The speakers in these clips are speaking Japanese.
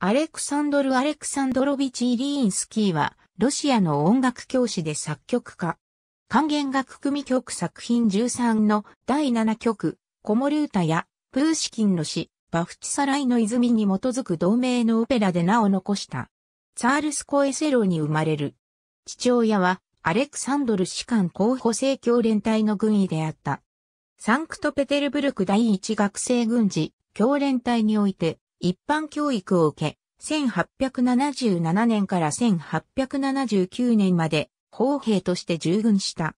アレクサンドル・アレクサンドロビチ・イリーンスキーは、ロシアの音楽教師で作曲家。管弦楽組曲作品13の第7曲、コモルータや、プーシキンの詩、バフチサライの泉に基づく同名のオペラで名を残した。ツァールスコエセロに生まれる。父親は、アレクサンドル士官候補生協連隊の軍医であった。サンクトペテルブルク第一学生軍事、協連隊において、一般教育を受け、1877年から1879年まで砲兵として従軍した。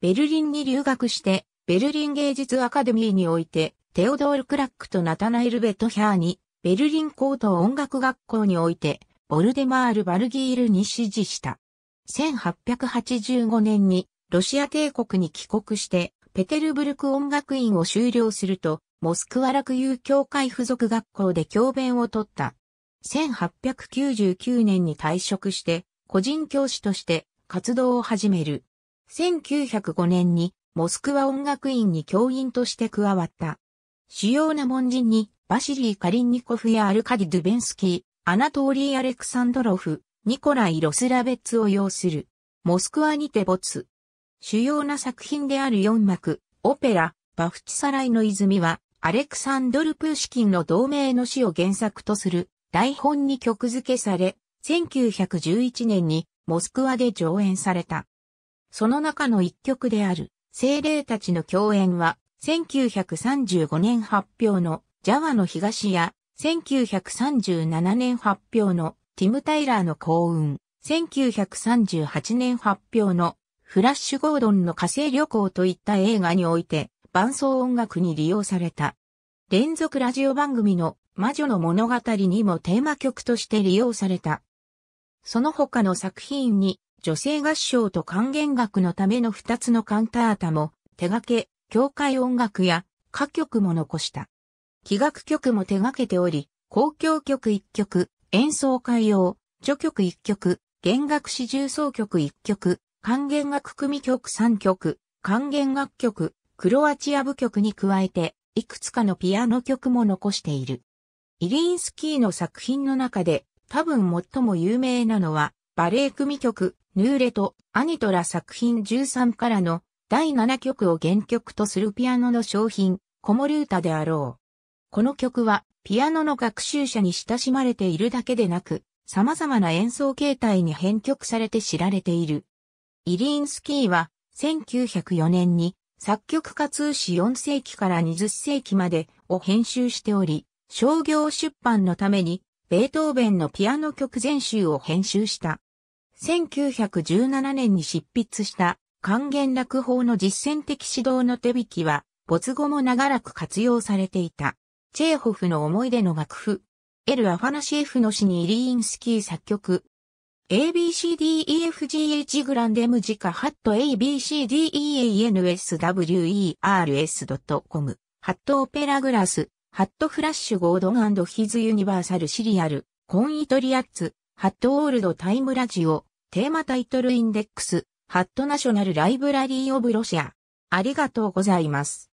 ベルリンに留学して、ベルリン芸術アカデミーにおいて、テオドール・クラックとナタナエル・ベトヒャーに、ベルリン高等音楽学校において、ボルデマール・バルギールに指示した。1885年にロシア帝国に帰国して、ペテルブルク音楽院を修了すると、モスクワ落友協会附属学校で教鞭を取った。1899年に退職して、個人教師として活動を始める。1905年にモスクワ音楽院に教員として加わった。主要な門人にバシリー・カリンニコフやアルカディ・ドゥベンスキー、アナトーリー・アレクサンドロフ、ニコライ・ロスラベッツを要する。モスクワにて没。主要な作品である4幕、オペラ、バフチサライの泉は、アレクサンドル・プーシキンの同名の詩を原作とする台本に曲付けされ、1911年にモスクワで上演された。その中の一曲である精霊たちの共演は、1935年発表のジャワの東や、1937年発表のティム・タイラーの幸運、1938年発表のフラッシュ・ゴードンの火星旅行といった映画において伴奏音楽に利用された。連続ラジオ番組の魔女の物語にもテーマ曲として利用された。その他の作品に女性合唱と還元楽のための二つのカンタータも手掛け、教会音楽や歌曲も残した。器楽曲も手掛けており、公共曲一曲、演奏会用、序曲一曲、弦楽四重奏曲一曲、還元楽組曲三曲、還元楽曲、クロアチア部曲に加えて、いくつかのピアノ曲も残している。イリンスキーの作品の中で、多分最も有名なのは、バレエ組曲、ヌーレとアニトラ作品13からの第7曲を原曲とするピアノの商品、コモルータであろう。この曲は、ピアノの学習者に親しまれているだけでなく、様々な演奏形態に編曲されて知られている。イリンスキーは、1904年に作曲家通史4世紀から20世紀までを編集しており、商業出版のために、ベートーベンのピアノ曲全集を編集した。1917年に執筆した還元楽法の実践的指導の手引きは、没後も長らく活用されていた。チェーホフの思い出の楽譜、エル・アファナシエフの詩にイリーンスキー作曲、ABCDEFGH グランデムジカハット ABCDEANSWERS.com ハットオペラグラスハットフラッシュゴードンヒズユニバーサルシリアルコンイトリアッツハットオールドタイムラジオテーマタイトルインデックスハットナショナルライブラリーオブロシアありがとうございます。